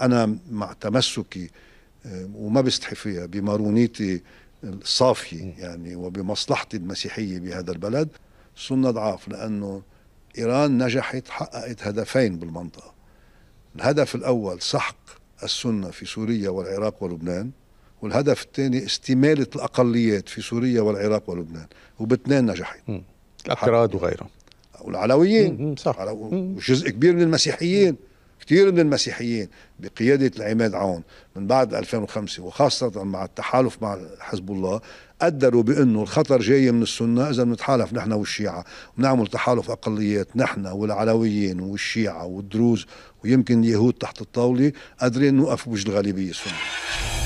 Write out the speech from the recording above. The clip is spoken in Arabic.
أنا مع تمسكي آه، وما بستحي فيها بمارونيتي الصافية يعني وبمصلحتي المسيحية بهذا البلد صرنا ضعاف لأنه إيران نجحت حققت هدفين بالمنطقة الهدف الأول سحق السنة في سوريا والعراق ولبنان والهدف الثاني استمالة الأقليات في سوريا والعراق ولبنان وباثنين نجحت الأكراد وغيرهم والعلويين صح وجزء كبير من المسيحيين كثير من المسيحيين بقيادة العماد عون من بعد 2005 وخاصة مع التحالف مع حزب الله قدروا بأنه الخطر جاي من السنة إذا نتحالف نحن والشيعة ونعمل تحالف أقليات نحن والعلويين والشيعة والدروز ويمكن اليهود تحت الطاولة قادرين نوقف بوجه الغالبية السنة